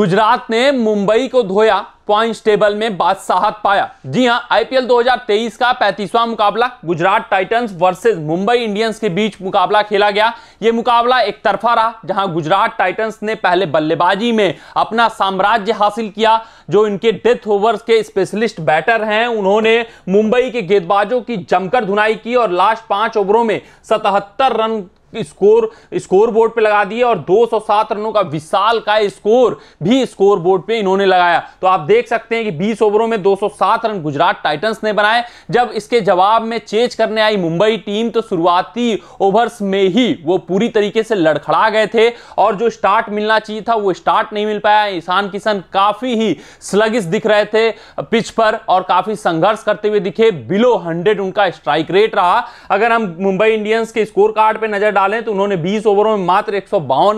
गुजरात ने मुंबई को धोया पॉइंट टेबल में बादशाहत पाया जी हां आईपीएल 2023 का 35वां मुकाबला Gujarat Titans versus Mumbai Indians के बीच मुकाबला खेला गया यह मुकाबला एक तरफा रहा जहां गुजरात टाइटंस ने पहले बल्लेबाजी में अपना साम्राज्य हासिल किया जो इनके डेथ ओवर्स के स्पेशलिस्ट बैटर हैं उन्होंने मुंबई के गेंदबाजों की जमकर धुनाई की और लास्ट पांच ओवरों में सतहत्तर रन स्कोर स्कोर बोर्ड पे लगा दिए और 207 रनों का विशाल का स्कोर भी स्कोर बोर्ड पे इन्होंने लगाया तो आप देख सकते हैं कि 20 ओवरों में 207 रन गुजरात टाइटंस ने बनाए जब इसके जवाब में चेज करने आई मुंबई टीम तो शुरुआती ओवर्स में ही वो पूरी तरीके से लड़खड़ा गए थे और जो स्टार्ट मिलना चाहिए था वो स्टार्ट नहीं मिल पाया ईशान किशन काफी ही स्लगिस दिख रहे थे पिच पर और काफी संघर्ष करते हुए दिखे बिलो हंड्रेड उनका स्ट्राइक रेट रहा अगर हम मुंबई इंडियंस के स्कोर कार्ड पर नजर डालें तो उन्होंने 20 ओवरों में मात्र एक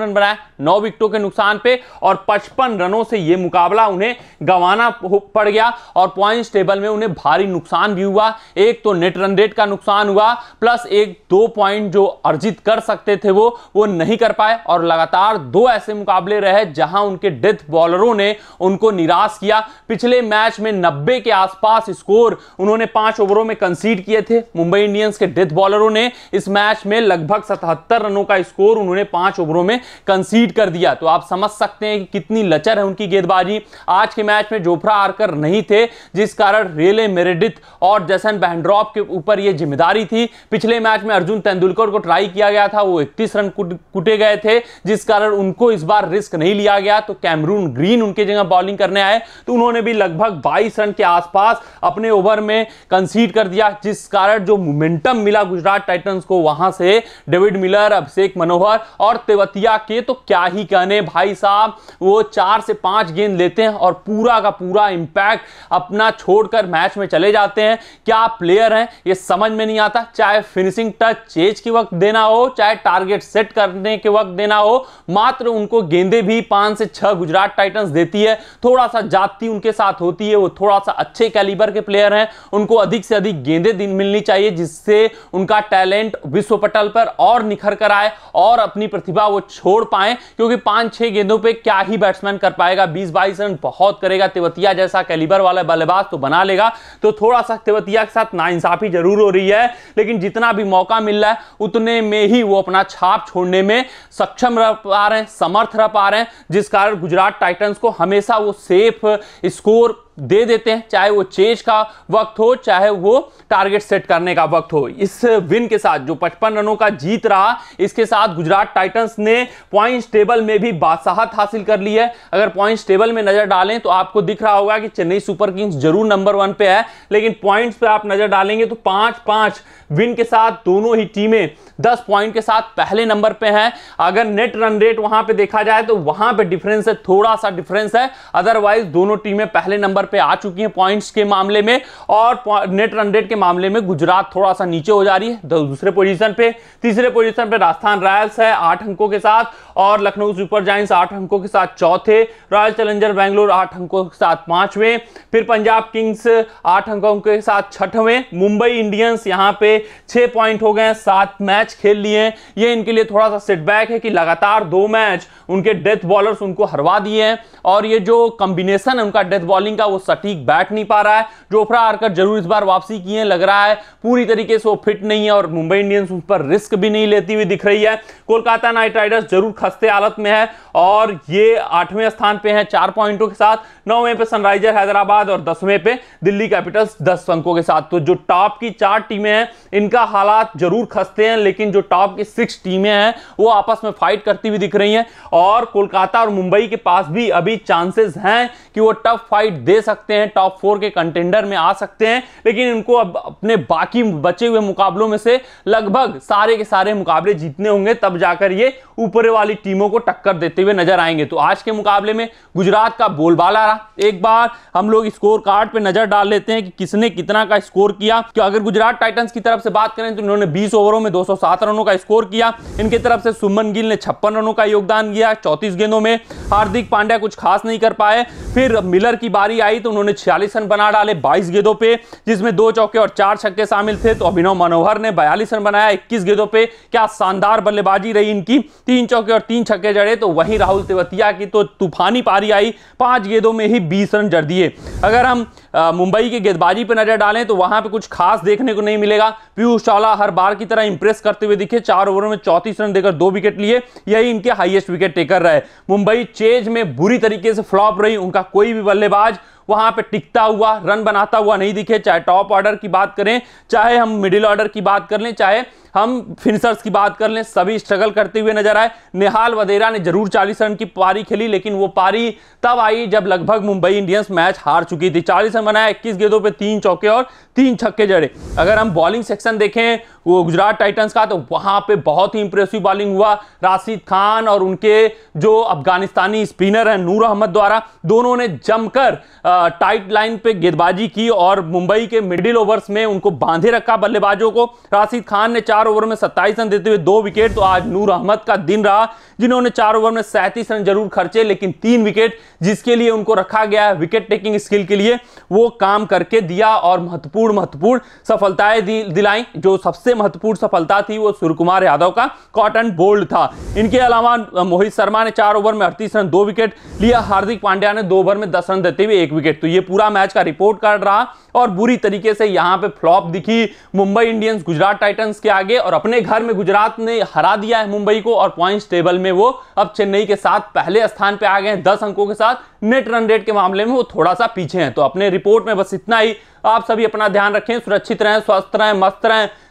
रन बनाए 9 विकेटों के नुकसान पे और 55 रनों से यह मुकाबला उन्हें गंवाना पड़ गया और पॉइंट्स टेबल में उन्हें भारी नुकसान भी हुआ एक तो नेट रन रेट का नुकसान हुआ प्लस एक दो पॉइंट जो अर्जित कर सकते थे वो वो नहीं कर पाए और लगातार दो ऐसे मुकाबले रहे जहां उनके डेथ बॉलरों ने उनको निराश किया पिछले मैच में नब्बे के आसपास स्कोर उन्होंने पांच ओवरों में कंसीड किए थे मुंबई इंडियंस के डेथ बॉलरों ने इस मैच में लगभग सतहत्तर बहत्तर रनों का स्कोर उन्होंने पांच ओवरों में कंसीड कर दिया तो आप समझ सकते हैं कि कितनी लचर है उनकी गेंदबाजी आज के मैच में जोफ्रा आरकर नहीं थे जिस कारण रेले मेरेडिथ और जैसन बहनड्रॉप के ऊपर यह जिम्मेदारी थी पिछले मैच में अर्जुन तेंदुलकर को ट्राई किया गया था वो इकतीस रन कुटे गए थे जिस कारण उनको इस बार रिस्क नहीं लिया गया तो कैमरून ग्रीन उनके जगह बॉलिंग करने आए तो उन्होंने भी लगभग बाईस रन के आसपास अपने ओवर में कंसीड कर दिया जिस कारण जो मोमेंटम मिला गुजरात टाइटंस को वहां से डेविड मिलर अभिषेक मनोहर और तेवतिया के तो क्या ही कहने भाई साहब वो चार से पांच गेंद लेते हैं और पूरा का पूरा इंपैक्ट अपना छोड़कर मैच में चले जाते हैं क्या प्लेयर हैं ये समझ में नहीं आता चाहे फिनिशिंग टच चेज के वक्त देना हो चाहे टारगेट सेट करने के वक्त देना हो मात्र उनको गेंदे भी पांच से छह गुजरात टाइटन्स देती है थोड़ा सा जाति उनके साथ होती है वो थोड़ा सा अच्छे कैलिबर के प्लेयर हैं उनको अधिक से अधिक गेंदे मिलनी चाहिए जिससे उनका टैलेंट विश्व पटल पर और निखर कर आए और अपनी प्रतिभा वो छोड़ पाए क्योंकि पांच छह गेंदों पे क्या ही बैट्समैन कर पाएगा बीस बाईस रन बहुत करेगा तेवतिया जैसा कैलिबर वाला बल्लेबाज तो बना लेगा तो थोड़ा सा तेवतिया के साथ नाइंसाफी जरूर हो रही है लेकिन जितना भी मौका मिल रहा है उतने में ही वो अपना छाप छोड़ने में सक्षम रह पा रहे हैं समर्थ रह पा रहे हैं जिस कारण गुजरात टाइटन्स को हमेशा वो सेफ स्कोर दे देते हैं चाहे वो चेज का वक्त हो चाहे वो टारगेट सेट करने का वक्त हो इस विन के साथ जो पचपन रनों का जीत रहा इसके साथ गुजरात टाइटंस ने पॉइंट्स टेबल में भी बादशाहत हासिल कर ली है अगर पॉइंट्स टेबल में नजर डालें तो आपको दिख रहा होगा कि चेन्नई सुपर किंग्स जरूर नंबर वन पे है लेकिन पॉइंट्स पर आप नजर डालेंगे तो पांच पांच विन के साथ दोनों ही टीमें दस पॉइंट के साथ पहले नंबर पे हैं अगर नेट रन रेट वहां पे देखा जाए तो वहां पे डिफरेंस है थोड़ा सा डिफरेंस है अदरवाइज दोनों टीमें पहले नंबर नंबर पे आ चुकी हैं पॉइंट्स के मामले में और नेट रन रेट के मामले में गुजरात थोड़ा सा नीचे हो जा रही है दूसरे पोजीशन पे तीसरे पोजीशन पे राजस्थान रॉयल्स है आठ अंकों के साथ और लखनऊ सुपर जाइंट्स आठ अंकों के साथ चौथे रॉयल चैलेंजर बैंगलोर आठ अंकों के साथ पांचवें फिर पंजाब किंग्स आठ अंकों के साथ छठवें मुंबई इंडियंस यहाँ पे छह पॉइंट हो गए सात मैच खेल लिए हैं ये इनके लिए थोड़ा सा सेटबैक है कि लगातार दो मैच उनके डेथ बॉलर्स उनको हरवा दिए हैं और ये जो कॉम्बिनेशन है उनका डेथ बॉलिंग का वो सटीक बैठ नहीं पा रहा है जोफ्रा आर्कर जरूर इस बार वापसी किए लग रहा है पूरी तरीके से वो फिट नहीं है और मुंबई इंडियंस उस पर रिस्क भी नहीं लेती हुई दिख रही है कोलकाता नाइट राइडर्स जरूर खस्ते हालत में है और ये आठवें स्थान पे है चार पॉइंटों के साथ नौवें पे सनराइजर हैदराबाद और दसवें पे दिल्ली कैपिटल्स दस अंकों के साथ तो जो टॉप की चार टीमें हैं इनका हालात जरूर खसते हैं लेकिन जो टॉप की सिक्स टीमें हैं वो आपस में फाइट करती हुई दिख रही हैं और कोलकाता और मुंबई के पास भी अभी चांसेस हैं कि वो टफ फाइट दे सकते हैं टॉप फोर के कंटेंडर में आ सकते हैं लेकिन इनको अब अपने बाकी बचे हुए मुकाबलों में से लगभग सारे के सारे मुकाबले जीतने होंगे तब जाकर ये ऊपर वाली टीमों को टक्कर देते हुए नजर आएंगे तो आज के मुकाबले में गुजरात का बोलबाला रहा एक बार हम लोग स्कोर कार्ड पर नजर डाल लेते हैं कि किसने कितना का स्कोर किया कि तो अगर गुजरात टाइटन्स की तरफ तरफ से बात करें तो इन्होंने 20 ओवरों में 207 रनों का स्कोर किया इनकी तरफ से सुमन गिल ने छप्पन रनों का योगदान किया 34 गेंदों में हार्दिक पांड्या कुछ खास नहीं कर पाए फिर मिलर की बारी आई तो उन्होंने छियालीस रन बना डाले बाईस गेंदों पर जिसमें दो चौके और चार छक्के शामिल थे तो अभिनव मनोहर ने बयालीस रन बनाया इक्कीस गेंदों पर क्या शानदार बल्लेबाजी रही इनकी तीन चौके और तीन छक्के जड़े तो वहीं राहुल तेवतिया की तो तूफानी पारी आई पांच गेंदों में ही बीस रन जड़ दिए अगर हम मुंबई की गेंदबाजी पर नजर डालें तो वहां पर कुछ खास देखने को नहीं मिलेगा पीयूष चावला हर बार की तरह इंप्रेस करते हुए दिखे चार ओवर में चौतीस रन देकर दो विकेट लिए यही इनके हाइएस्ट विकेट टेकर रहे मुंबई चेज में बुरी तरीके से फ्लॉप रही उनका कोई भी बल्लेबाज वहां पे टिकता हुआ रन बनाता हुआ नहीं दिखे चाहे टॉप ऑर्डर की बात करें चाहे हम मिडिल ऑर्डर की बात कर लें चाहे हम फिनिशर्स की बात कर लें सभी स्ट्रगल करते हुए नजर आए निहाल वदेरा ने जरूर 40 रन की पारी खेली लेकिन वो पारी तब आई जब लगभग मुंबई इंडियंस मैच हार चुकी थी 40 रन बनाया 21 गेंदों पे तीन चौके और तीन छक्के जड़े अगर हम बॉलिंग सेक्शन देखें वो गुजरात टाइटंस का तो वहाँ पे बहुत ही इंप्रेसिव बॉलिंग हुआ राशिद खान और उनके जो अफगानिस्तानी स्पिनर हैं नूर अहमद द्वारा दोनों ने जमकर टाइट लाइन पे गेंदबाजी की और मुंबई के मिडिल ओवर्स में उनको बांधे रखा बल्लेबाजों को राशिद खान ने चार ओवर में सत्ताईस रन देते हुए दो विकेट तो आज नूर अहमद का दिन रहा जिन्होंने चार ओवर में सैंतीस रन जरूर खर्चे लेकिन तीन विकेट जिसके लिए उनको रखा गया है विकेट टेकिंग स्किल के लिए वो काम करके दिया और महत्वपूर्ण महत्वपूर्ण सफलताएं दिलाई जो सबसे सबसे महत्वपूर्ण सफलता थी वो सूर्य कुमार यादव का कॉटन बोल्ड था इनके अलावा मोहित शर्मा ने चार ओवर में अड़तीस रन दो विकेट लिया हार्दिक पांड्या ने दो ओवर में दस रन देते हुए एक विकेट तो ये पूरा मैच का रिपोर्ट कार्ड रहा और बुरी तरीके से यहाँ पे फ्लॉप दिखी मुंबई इंडियंस गुजरात टाइटंस के आगे और अपने घर में गुजरात ने हरा दिया है मुंबई को और पॉइंट्स टेबल में वो अब चेन्नई के साथ पहले स्थान पे आ गए हैं दस अंकों के साथ नेट रन रेट के मामले में वो थोड़ा सा पीछे हैं तो अपने रिपोर्ट में बस इतना ही आप सभी अपना ध्यान रखें सुरक्षित रहें स्वस्थ रहें मस्त रहें